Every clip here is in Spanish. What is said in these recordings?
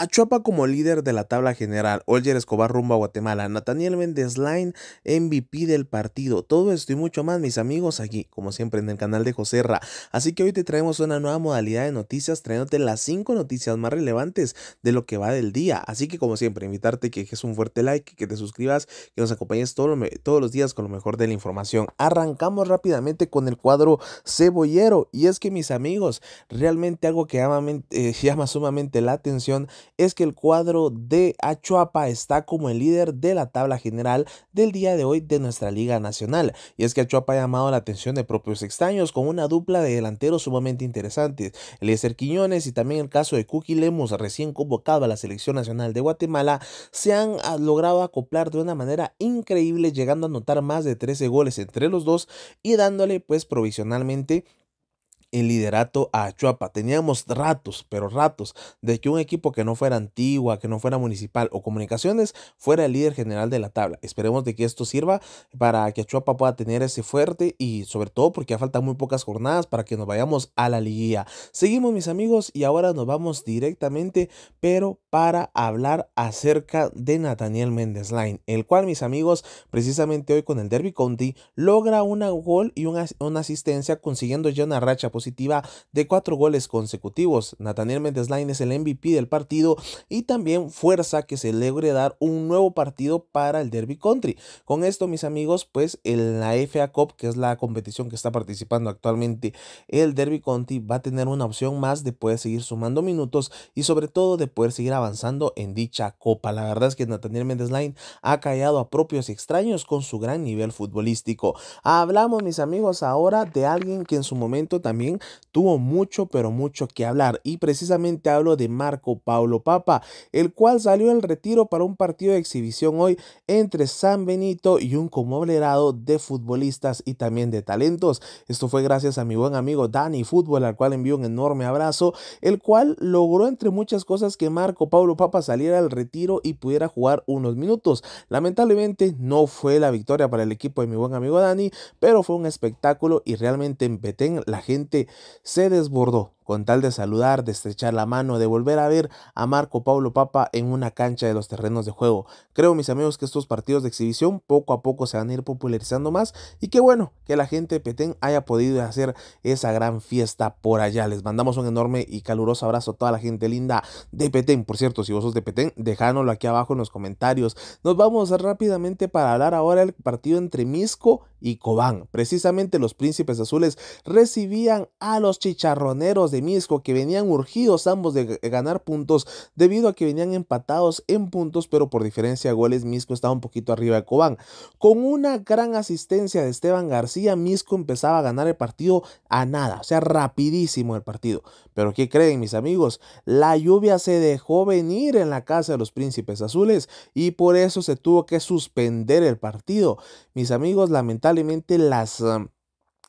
A Chuapa como líder de la tabla general, Olger Escobar rumbo a Guatemala, Nathaniel Méndez Line, MVP del partido, todo esto y mucho más, mis amigos, aquí, como siempre, en el canal de Joserra. Así que hoy te traemos una nueva modalidad de noticias, trayéndote las 5 noticias más relevantes de lo que va del día. Así que, como siempre, invitarte que dejes un fuerte like, que te suscribas, que nos acompañes todos los días con lo mejor de la información. Arrancamos rápidamente con el cuadro cebollero, y es que, mis amigos, realmente algo que llama, eh, llama sumamente la atención es que el cuadro de Achuapa está como el líder de la tabla general del día de hoy de nuestra Liga Nacional. Y es que Achuapa ha llamado la atención de propios extraños con una dupla de delanteros sumamente interesantes. Eliezer Quiñones y también el caso de Kuki Lemus, recién convocado a la Selección Nacional de Guatemala, se han ah, logrado acoplar de una manera increíble, llegando a anotar más de 13 goles entre los dos y dándole pues provisionalmente el liderato a Chuapa, Teníamos ratos, pero ratos, de que un equipo que no fuera antigua, que no fuera municipal o comunicaciones, fuera el líder general de la tabla. Esperemos de que esto sirva para que Chuapa pueda tener ese fuerte y sobre todo porque ha faltan muy pocas jornadas para que nos vayamos a la liguilla. Seguimos mis amigos y ahora nos vamos directamente, pero para hablar acerca de Nathaniel Mendes Line, el cual mis amigos precisamente hoy con el Derby County logra un gol y una, una asistencia consiguiendo ya una racha positiva de cuatro goles consecutivos. Nathaniel Mendes Line es el MVP del partido y también fuerza que se logre dar un nuevo partido para el Derby Country. Con esto, mis amigos, pues en la FA Cup, que es la competición que está participando actualmente, el Derby Country va a tener una opción más de poder seguir sumando minutos y sobre todo de poder seguir avanzando en dicha copa. La verdad es que Nathaniel Mendes Line ha callado a propios y extraños con su gran nivel futbolístico. Hablamos, mis amigos, ahora de alguien que en su momento también tuvo mucho, pero mucho que hablar. Y precisamente hablo de Marco Paulo Papa, el cual salió al retiro para un partido de exhibición hoy entre San Benito y un comoblerado de futbolistas y también de talentos. Esto fue gracias a mi buen amigo Dani Fútbol, al cual envío un enorme abrazo, el cual logró entre muchas cosas que Marco Paulo Papa saliera al retiro y pudiera jugar unos minutos. Lamentablemente no fue la victoria para el equipo de mi buen amigo Dani, pero fue un espectáculo y realmente en Petén la gente se desbordó con tal de saludar, de estrechar la mano, de volver a ver a Marco Pablo Papa en una cancha de los terrenos de juego. Creo, mis amigos, que estos partidos de exhibición poco a poco se van a ir popularizando más y qué bueno que la gente de Petén haya podido hacer esa gran fiesta por allá. Les mandamos un enorme y caluroso abrazo a toda la gente linda de Petén. Por cierto, si vos sos de Petén, déjanoslo aquí abajo en los comentarios. Nos vamos rápidamente para hablar ahora del partido entre Misco y Cobán. Precisamente los príncipes azules recibían a los chicharroneros de Misco que venían urgidos ambos de ganar puntos debido a que venían empatados en puntos, pero por diferencia de goles Misco estaba un poquito arriba de Cobán. Con una gran asistencia de Esteban García, Misco empezaba a ganar el partido a nada, o sea, rapidísimo el partido. Pero ¿qué creen mis amigos? La lluvia se dejó venir en la casa de los Príncipes Azules y por eso se tuvo que suspender el partido. Mis amigos, lamentablemente las... Um,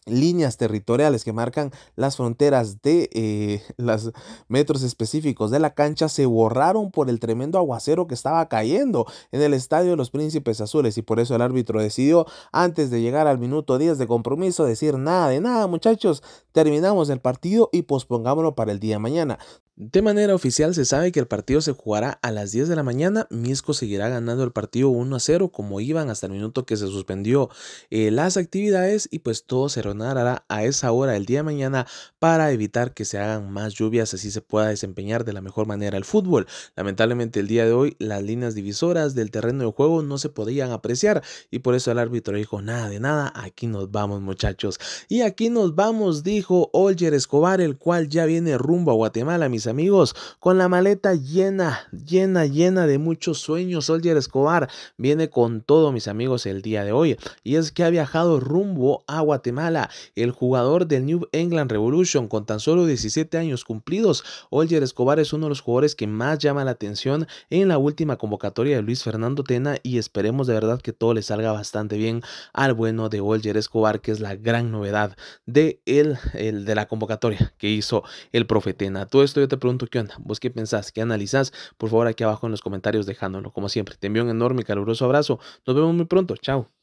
líneas territoriales que marcan las fronteras de eh, los metros específicos de la cancha se borraron por el tremendo aguacero que estaba cayendo en el estadio de los Príncipes Azules y por eso el árbitro decidió antes de llegar al minuto 10 de compromiso decir nada de nada muchachos terminamos el partido y pospongámoslo para el día de mañana. De manera oficial se sabe que el partido se jugará a las 10 de la mañana. Misco seguirá ganando el partido 1 a 0 como iban hasta el minuto que se suspendió eh, las actividades y pues todo será a esa hora el día de mañana para evitar que se hagan más lluvias, así se pueda desempeñar de la mejor manera el fútbol. Lamentablemente el día de hoy las líneas divisoras del terreno de juego no se podían apreciar y por eso el árbitro dijo nada de nada, aquí nos vamos muchachos. Y aquí nos vamos, dijo Olger Escobar, el cual ya viene rumbo a Guatemala, mis amigos, con la maleta llena, llena, llena de muchos sueños. Olger Escobar viene con todo, mis amigos, el día de hoy. Y es que ha viajado rumbo a Guatemala el jugador del New England Revolution con tan solo 17 años cumplidos. Olger Escobar es uno de los jugadores que más llama la atención en la última convocatoria de Luis Fernando Tena y esperemos de verdad que todo le salga bastante bien al bueno de Olger Escobar, que es la gran novedad de, el, de la convocatoria que hizo el profe Tena. Todo esto yo te pregunto qué onda, vos qué pensás, qué analizás, por favor aquí abajo en los comentarios dejándolo. Como siempre, te envío un enorme y caluroso abrazo. Nos vemos muy pronto. Chao.